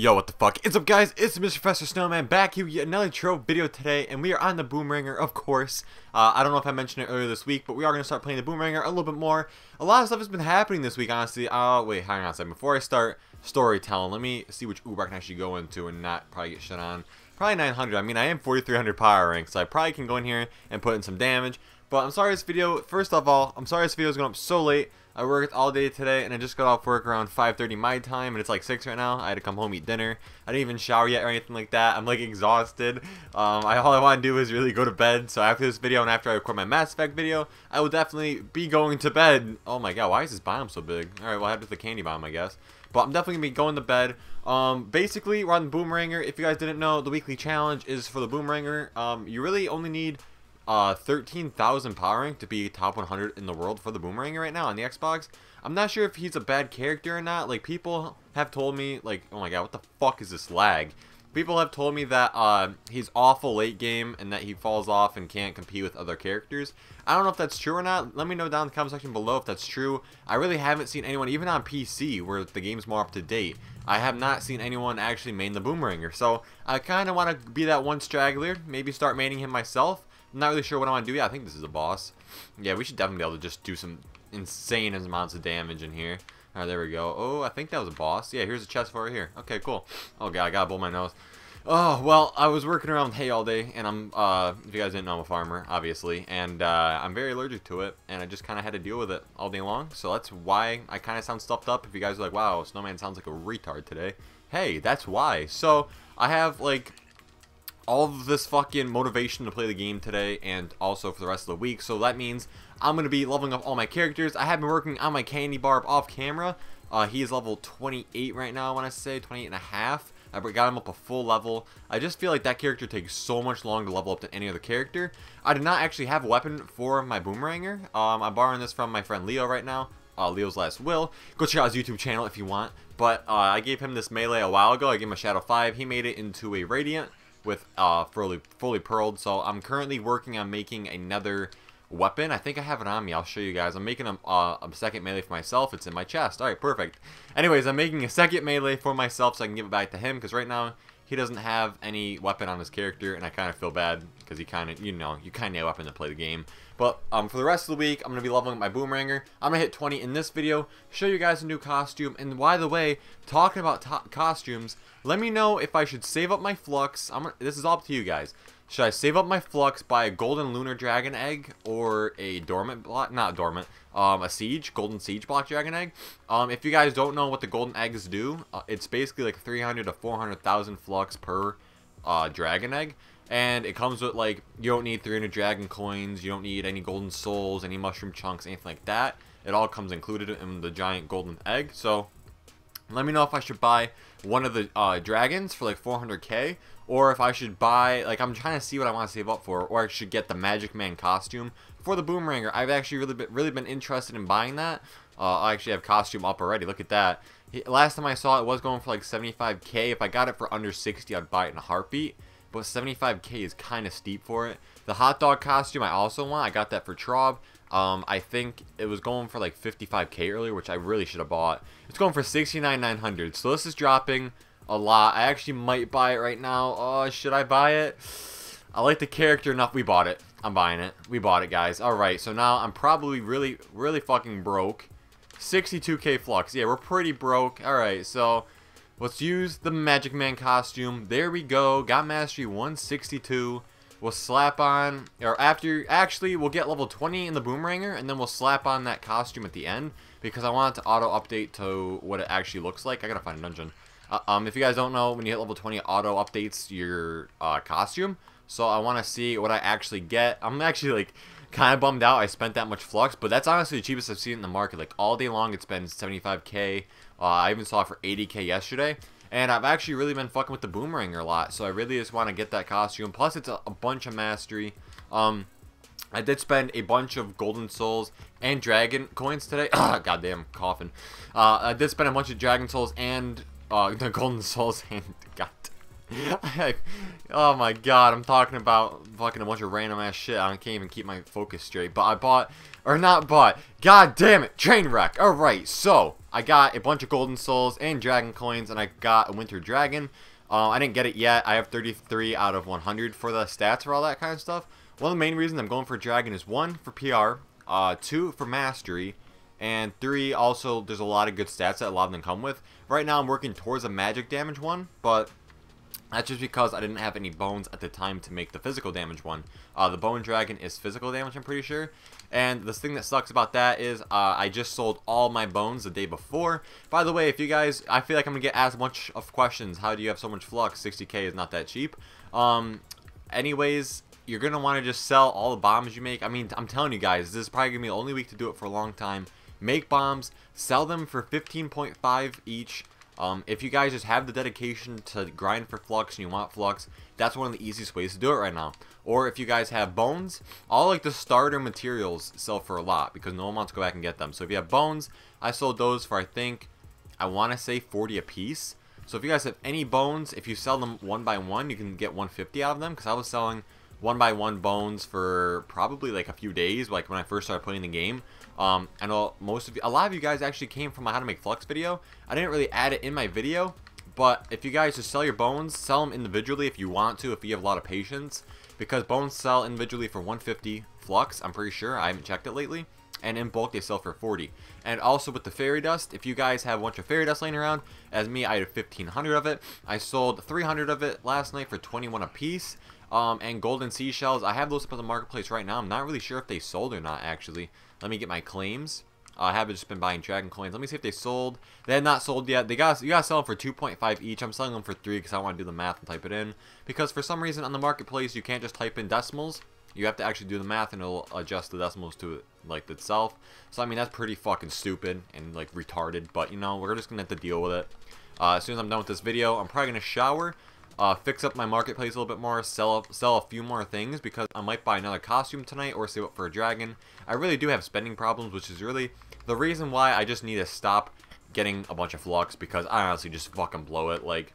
Yo, what the fuck? It's up, guys? It's Mr. Professor Snowman back here with another Trove video today, and we are on the Boomeranger, of course. Uh, I don't know if I mentioned it earlier this week, but we are going to start playing the Boomeranger a little bit more. A lot of stuff has been happening this week, honestly. Oh, wait, hang on a second. Before I start storytelling, let me see which Uber I can actually go into and not probably get shit on. Probably 900. I mean, I am 4,300 power rank, so I probably can go in here and put in some damage. But I'm sorry this video, first of all, I'm sorry this video is going up so late. I worked all day today and I just got off work around 5.30 my time and it's like 6 right now. I had to come home, eat dinner. I didn't even shower yet or anything like that. I'm like exhausted. Um, I, all I want to do is really go to bed. So after this video and after I record my Mass Effect video, I will definitely be going to bed. Oh my god, why is this bomb so big? Alright, well I have to the candy bomb I guess. But I'm definitely going to be going to bed. Um, basically, we're on the Boomeranger. If you guys didn't know, the weekly challenge is for the Boomeranger. Um, you really only need uh, 13,000 power rank to be top 100 in the world for the Boomerang right now on the Xbox. I'm not sure if he's a bad character or not. Like, people have told me, like, oh my god, what the fuck is this lag? People have told me that uh, he's awful late game and that he falls off and can't compete with other characters. I don't know if that's true or not. Let me know down in the comment section below if that's true. I really haven't seen anyone, even on PC, where the game's more up to date. I have not seen anyone actually main the Boomeranger. So I kind of want to be that one straggler, maybe start maining him myself. I'm not really sure what I want to do. Yeah, I think this is a boss. Yeah, we should definitely be able to just do some insane amounts of damage in here. Alright, there we go. Oh, I think that was a boss. Yeah, here's a chest for right here. Okay, cool. Oh god, I gotta blow my nose. Oh, well, I was working around hay all day, and I'm, uh, if you guys didn't know, I'm a farmer, obviously, and, uh, I'm very allergic to it, and I just kind of had to deal with it all day long, so that's why I kind of sound stuffed up. If you guys are like, wow, Snowman sounds like a retard today, hey, that's why. So, I have, like, all of this fucking motivation to play the game today and also for the rest of the week. So that means I'm going to be leveling up all my characters. I have been working on my candy barb off camera. Uh, he is level 28 right now, I want to say, 28 and a half. I got him up a full level. I just feel like that character takes so much longer to level up than any other character. I did not actually have a weapon for my Boomeranger. Um, I'm borrowing this from my friend Leo right now. Uh, Leo's Last Will. Go check out his YouTube channel if you want. But uh, I gave him this melee a while ago. I gave him a Shadow 5. He made it into a Radiant with uh, fully, fully pearled. So I'm currently working on making another weapon. I think I have it on me. I'll show you guys. I'm making a, uh, a second melee for myself. It's in my chest. All right, perfect. Anyways, I'm making a second melee for myself so I can give it back to him because right now he doesn't have any weapon on his character, and I kind of feel bad because he kind of, you know, you kind of need a weapon to play the game. But um, for the rest of the week, I'm going to be leveling up my Boomeranger. I'm going to hit 20 in this video, show you guys a new costume, and by the way, talking about costumes, let me know if I should save up my Flux. I'm this is all up to you guys. Should I save up my flux, buy a golden lunar dragon egg, or a dormant block? Not dormant. Um, a siege, golden siege block dragon egg. Um, if you guys don't know what the golden eggs do, uh, it's basically like 300 to 400,000 flux per uh, dragon egg. And it comes with like, you don't need 300 dragon coins, you don't need any golden souls, any mushroom chunks, anything like that. It all comes included in the giant golden egg. So let me know if I should buy one of the uh, dragons for like 400k or if I should buy, like I'm trying to see what I want to save up for, or I should get the Magic Man costume for the Boomeranger. I've actually really been, really been interested in buying that. Uh, I actually have costume up already. Look at that. Last time I saw it was going for like 75k. If I got it for under 60, I'd buy it in a heartbeat. But 75k is kind of steep for it. The hot dog costume I also want. I got that for Traub. Um, I think it was going for like 55k earlier, which I really should have bought. It's going for 69,900. So this is dropping a lot. I actually might buy it right now. Oh, should I buy it? I like the character enough. We bought it. I'm buying it. We bought it, guys. All right, so now I'm probably really, really fucking broke. 62k flux. Yeah, we're pretty broke. All right, so let's use the Magic Man costume. There we go. Got mastery 162. We'll slap on, or after, actually, we'll get level 20 in the Boomeranger, and then we'll slap on that costume at the end, because I want it to auto-update to what it actually looks like. I gotta find a dungeon. Uh, um, if you guys don't know, when you hit level 20, auto updates your uh, costume. So I want to see what I actually get. I'm actually like kind of bummed out I spent that much flux, but that's honestly the cheapest I've seen in the market. Like all day long, it's been 75k. Uh, I even saw it for 80k yesterday. And I've actually really been fucking with the boomerang a lot, so I really just want to get that costume. Plus, it's a, a bunch of mastery. Um, I did spend a bunch of golden souls and dragon coins today. Goddamn, coughing. Uh, I did spend a bunch of dragon souls and Oh, the Golden Souls and God. oh my god, I'm talking about fucking a bunch of random ass shit. I can't even keep my focus straight. But I bought, or not bought, god damn it, train wreck. Alright, so I got a bunch of golden souls and dragon coins, and I got a winter dragon. Uh, I didn't get it yet. I have 33 out of 100 for the stats for all that kind of stuff. One of the main reasons I'm going for dragon is one, for PR, uh, two, for mastery, and three, also, there's a lot of good stats that a lot of them come with. Right now, I'm working towards a magic damage one, but that's just because I didn't have any bones at the time to make the physical damage one. Uh, the bone dragon is physical damage, I'm pretty sure. And the thing that sucks about that is uh, I just sold all my bones the day before. By the way, if you guys, I feel like I'm going to get asked a bunch of questions. How do you have so much flux? 60k is not that cheap. Um, anyways, you're going to want to just sell all the bombs you make. I mean, I'm telling you guys, this is probably going to be the only week to do it for a long time make bombs, sell them for 15.5 each. Um, if you guys just have the dedication to grind for flux and you want flux, that's one of the easiest ways to do it right now. Or if you guys have bones, all like the starter materials sell for a lot because no one wants to go back and get them. So if you have bones, I sold those for I think, I want to say 40 a piece. So if you guys have any bones, if you sell them one by one, you can get 150 out of them because I was selling one by one bones for probably like a few days, like when I first started playing the game. Um, I know most of you, a lot of you guys actually came from my how to make flux video. I didn't really add it in my video, but if you guys just sell your bones, sell them individually if you want to, if you have a lot of patience, because bones sell individually for 150 flux, I'm pretty sure. I haven't checked it lately and in bulk they sell for 40 and also with the fairy dust if you guys have a bunch of fairy dust laying around as me i had 1500 of it i sold 300 of it last night for 21 a piece um, and golden seashells, I have those up at the marketplace right now. I'm not really sure if they sold or not, actually. Let me get my claims. Uh, I have just been buying dragon coins. Let me see if they sold. They had not sold yet. They got you gotta sell them for 2.5 each. I'm selling them for three because I want to do the math and type it in. Because for some reason on the marketplace you can't just type in decimals. You have to actually do the math and it'll adjust the decimals to like itself. So I mean that's pretty fucking stupid and like retarded. But you know we're just gonna have to deal with it. Uh, as soon as I'm done with this video, I'm probably gonna shower uh, fix up my marketplace a little bit more, sell sell a few more things because I might buy another costume tonight or save up for a dragon. I really do have spending problems, which is really the reason why I just need to stop getting a bunch of flux because I honestly just fucking blow it. Like,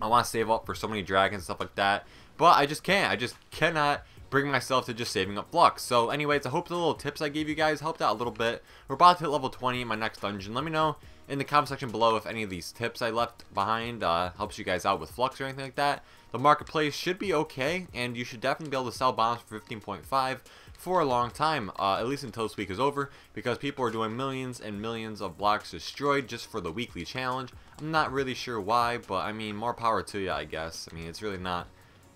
I want to save up for so many dragons and stuff like that, but I just can't. I just cannot bring myself to just saving up flux. So anyways, I hope the little tips I gave you guys helped out a little bit. We're about to hit level 20 in my next dungeon. Let me know in the comment section below if any of these tips I left behind uh, helps you guys out with flux or anything like that. The marketplace should be okay, and you should definitely be able to sell bombs for 15.5 for a long time, uh, at least until this week is over, because people are doing millions and millions of blocks destroyed just for the weekly challenge. I'm not really sure why, but I mean, more power to you, I guess. I mean, it's really not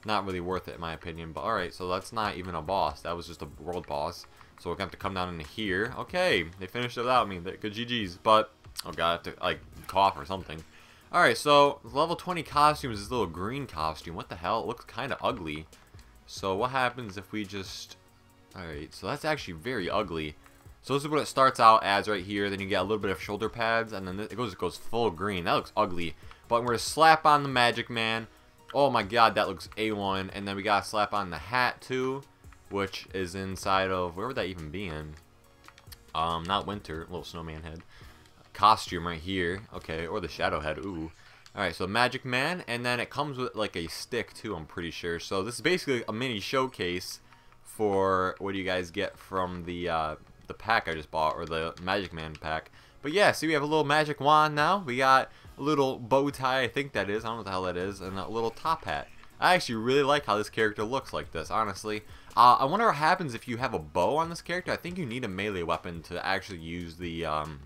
not really worth it in my opinion. But alright, so that's not even a boss. That was just a world boss. So we're going to have to come down into here. Okay, they finished it without me. Good GG's. But, oh god, I have to, like, cough or something. Alright, so level 20 costume is this little green costume. What the hell? It looks kind of ugly. So what happens if we just... Alright, so that's actually very ugly. So this is what it starts out as right here. Then you get a little bit of shoulder pads. And then it goes it goes full green. That looks ugly. But we're going to slap on the magic man. Oh my god, that looks A1. And then we gotta slap on the hat too, which is inside of, where would that even be in? Um, not winter, little snowman head. Costume right here, okay, or the shadow head, ooh. Alright, so Magic Man, and then it comes with like a stick too, I'm pretty sure. So this is basically a mini showcase for what do you guys get from the, uh, the pack I just bought, or the Magic Man pack. But yeah, see, we have a little magic wand now. We got a little bow tie, I think that is. I don't know what the hell that is. And a little top hat. I actually really like how this character looks like this, honestly. Uh, I wonder what happens if you have a bow on this character. I think you need a melee weapon to actually use the, um,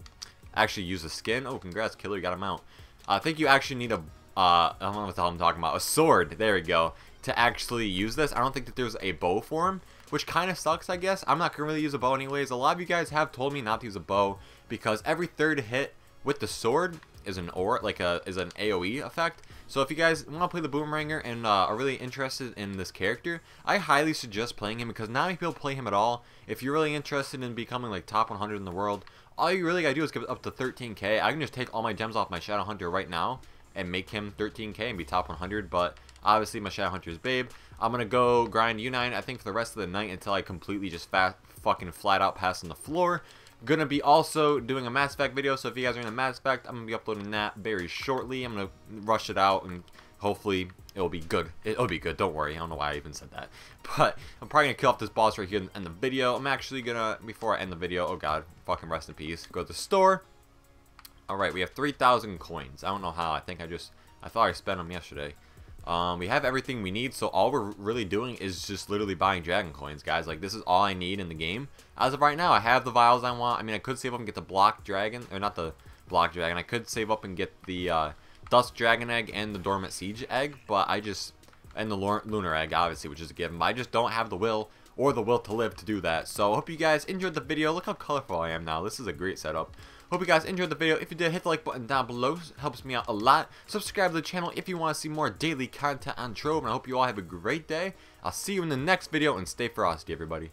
actually use the skin. Oh, congrats, Killer, you got him out. I think you actually need a uh, I don't know what the hell I'm talking about. A sword. There we go. To actually use this, I don't think that there's a bow for him which kind of sucks, I guess. I'm not going to really use a bow anyways. A lot of you guys have told me not to use a bow because every third hit with the sword is an or like a is an AOE effect. So if you guys want to play the Boomeranger and uh, are really interested in this character, I highly suggest playing him because not many people play him at all. If you're really interested in becoming like top 100 in the world, all you really gotta do is get up to 13k. I can just take all my gems off my Shadow Hunter right now and make him 13k and be top 100, but Obviously, my hunters, Babe. I'm going to go grind U9, I think, for the rest of the night until I completely just fat, fucking flat out pass on the floor. Gonna be also doing a Mass Effect video, so if you guys are into Mass Effect, I'm gonna be uploading that very shortly. I'm gonna rush it out and hopefully it'll be good. It'll be good, don't worry. I don't know why I even said that. But I'm probably gonna kill off this boss right here and end the video. I'm actually gonna, before I end the video, oh god, fucking rest in peace, go to the store. Alright, we have 3,000 coins. I don't know how. I think I just, I thought I spent them yesterday. Um, we have everything we need, so all we're really doing is just literally buying Dragon Coins, guys. Like, this is all I need in the game. As of right now, I have the vials I want. I mean, I could save up and get the Block Dragon, or not the Block Dragon. I could save up and get the uh, Dust Dragon Egg and the Dormant Siege Egg, but I just, and the Lunar Egg, obviously, which is a given. But I just don't have the will or the will to live to do that. So, I hope you guys enjoyed the video. Look how colorful I am now. This is a great setup. Hope you guys enjoyed the video. If you did, hit the like button down below. It helps me out a lot. Subscribe to the channel if you want to see more daily content on Trove. And I hope you all have a great day. I'll see you in the next video. And stay frosty, everybody.